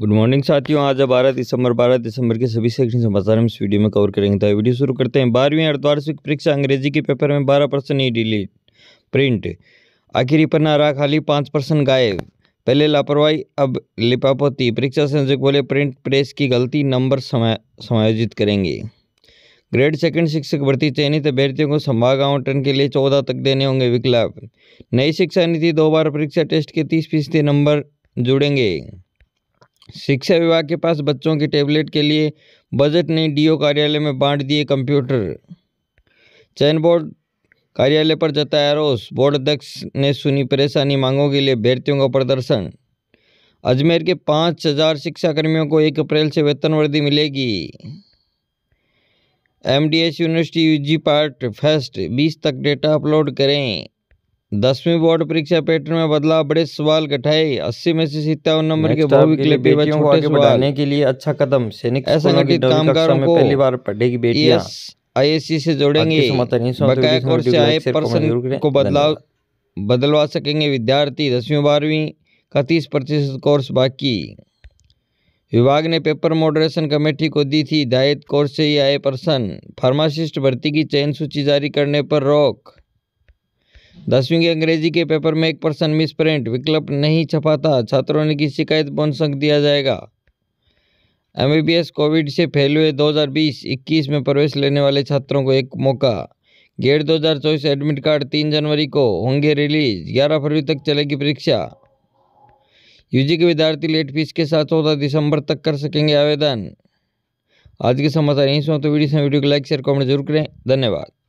good morning साथियों आज बारह दिसंबर बारह दिसंबर के सभी सेक्शन समाचार हम इस वीडियो में कवर करेंगे तो वीडियो शुरू करते हैं बारहवीं अर्धवार्षिक परीक्षा अंग्रेजी के पेपर में बारह परसेंट ही डिलीट प्रिंट आखिरी पन्ना रहा खाली पाँच परसेंट गायब पहले लापरवाही अब लिपापोती परीक्षा संयोजक बोले प्रिंट प्रेस की गलती नंबर समायोजित करेंगे ग्रेड सेकंड शिक्षक भर्ती चयनित अभ्यर्थियों को संभाग आवंटन के लिए चौदह तक देने होंगे विकल्प नई शिक्षा नीति दो बार परीक्षा टेस्ट के तीस फीसदी नंबर जुड़ेंगे शिक्षा विभाग के पास बच्चों के टैबलेट के लिए बजट ने डीओ कार्यालय में बांट दिए कंप्यूटर चयन बोर्ड कार्यालय पर जताया रोष बोर्ड अध्यक्ष ने सुनी परेशानी मांगों के लिए अभ्यर्थियों का प्रदर्शन अजमेर के पाँच हजार शिक्षाकर्मियों को एक अप्रैल से वेतन वृद्धि मिलेगी MDS university UG part first बीस तक डेटा अपलोड करें दसवीं बोर्ड परीक्षा पैटर्न में बदलाव बड़े सवाल कटाए अस्सी में से सितावन नंबर के बढ़ाने के लिए अच्छा कदम सैनिक असंगठित कामगारों को पहली बार पढ़ेगी बेटियां आईएससी e से जोड़ेंगे बकाया कोर्स से आए पर्सन को बदलाव बदलवा सकेंगे विद्यार्थी दसवीं बारहवीं का तीस प्रतिशत कोर्स बाकी विभाग ने पेपर मॉडरेशन कमेटी को दी थी दायित कोर्स से ही आए पर्सन फार्मासिस्ट भर्ती की चयन सूची जारी करने पर रोक दसवीं के अंग्रेजी के पेपर में एक परसेंट मिस प्रिंट विकल्प नहीं छपा था छात्रों ने की शिकायत बॉन्सक दिया जाएगा एम कोविड से फेल हुए 2020-21 में प्रवेश लेने वाले छात्रों को एक मौका गेट 2024 एडमिट कार्ड 3 जनवरी को होंगे रिलीज 11 फरवरी तक चलेगी परीक्षा यूजी के विद्यार्थी लेट फीस के साथ चौदह दिसंबर तक कर सकेंगे आवेदन आज के समाचार यहीं से तो वीडियो से वीडियो को लाइक शेयर कमेंट जरूर करें धन्यवाद